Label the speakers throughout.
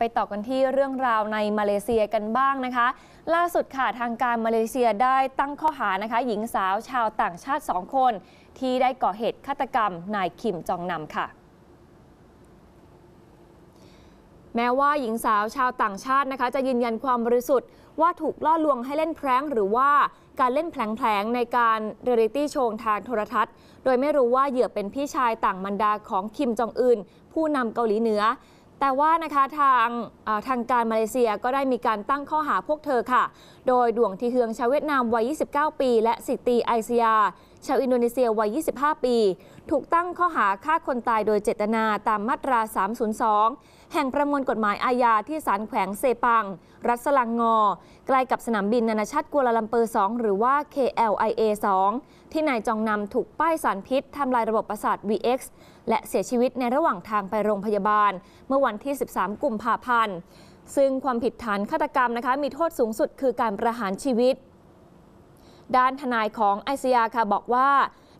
Speaker 1: ไปต่อกันที่เรื่องราวในมาเลเซียกันบ้างนะคะ ล่าสุดค่ะ ทางการมาเลเซียได้ตั้งข้อหานะคะ หญิงสาวชาวต่างชาติ 2 คน ที่ได้ก่อเหตุฆาตกรรมนายคิมจองนำค่ะ แม้ว่าหญิงสาวชาวต่างชาตินะคะ จะยืนยันความบริสุทธิ์ว่าถูกล่อลวงให้เล่นแพร้งหรือว่าการเล่นแผลงในการเรียลิตี้โชว์ทางโทรทัศน์ โดยไม่รู้ว่าเหยื่อเป็นพี่ชายต่างมันดาของคิมจองอึนผู้นำเกาหลีเหนือแต่ว่านะคะทางทางการมาเลเซียก็ได้มีการตั้งข้อหาพวกเธอค่ะ โดยดวงทีเฮืองชาวเวียดนามวัย 29 ปี และสิตีไอซียาชาวอินโดนีเซีย วัย 25 ปี ถูกตั้งข้อหาฆ่าคนตายโดยเจตนาตามมาตรา 302 แห่งประมวลกฎหมายอาญาที่ศาลแขวงเซปัง รัฐสลังงอใกล้กับสนามบินนานาชาติกัวลาลัมเปอร์ 2 หรือว่า KLIA 2 ที่นายจองนำถูกป้ายสารพิษทำลายระบบประสาท VX และเสียชีวิตในระหว่างทางไปโรงพยาบาล เมื่อวันที่ 13 กุมภาพันธ์ ซึ่งความผิดฐานฆาตกรรมนะคะ มีโทษสูงสุดคือการประหารชีวิตด้านทนายของไอซียาค่ะบอกว่า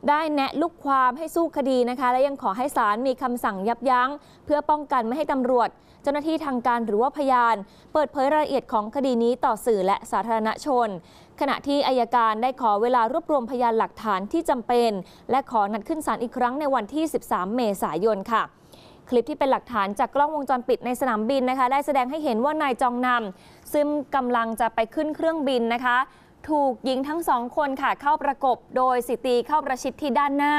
Speaker 1: ได้แนะลูกความให้สู้คดีนะคะ และยังขอให้ศาลมีคำสั่งยับยั้ง เพื่อป้องกันไม่ให้ตำรวจ เจ้าหน้าที่ทางการหรือว่าพยาน เปิดเผยรายละเอียดของคดีนี้ต่อสื่อและสาธารณชน ขณะที่อายการได้ขอเวลารวบรวมพยานหลักฐานที่จำเป็น และขอนัดขึ้นศาลอีกครั้งในวันที่ 13 เมษายนค่ะ คลิปที่เป็นหลักฐานจากกล้องวงจรปิดในสนามบินนะคะ ได้แสดงให้เห็นว่านายจองนำซึ่งกำลังจะไปขึ้นเครื่องบินนะคะถูกหญิงทั้งสองคนค่ะเข้าประกบ โดยสิตีเข้าประชิดที่ด้านหน้า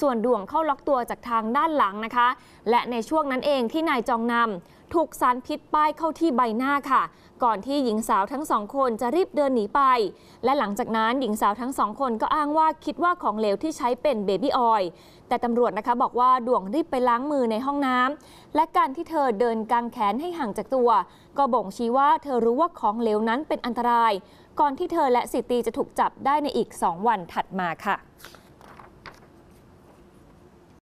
Speaker 1: ส่วนดวงเข้าล็อกตัวจากทางด้านหลังนะคะ และในช่วงนั้นเองที่นายจองนำถูกสารพิษป้ายเข้าที่ใบหน้าค่ะ ก่อนที่หญิงสาวทั้งสองคนจะรีบเดินหนีไป และหลังจากนั้นหญิงสาวทั้งสองคนก็อ้างว่าคิดว่าของเหลวที่ใช้เป็นเบบี้ออยล์แต่ตำรวจนะคะบอกว่าดวงรีบไปล้างมือในห้องน้ำและการที่เธอเดินกางแขนให้ห่างจากตัว ก็บ่งชี้ว่าเธอรู้ว่าของเหลวนั้นเป็นอันตราย ก่อนที่เธอและสิตีจะถูกจับได้ในอีก2วันถัดมาค่ะ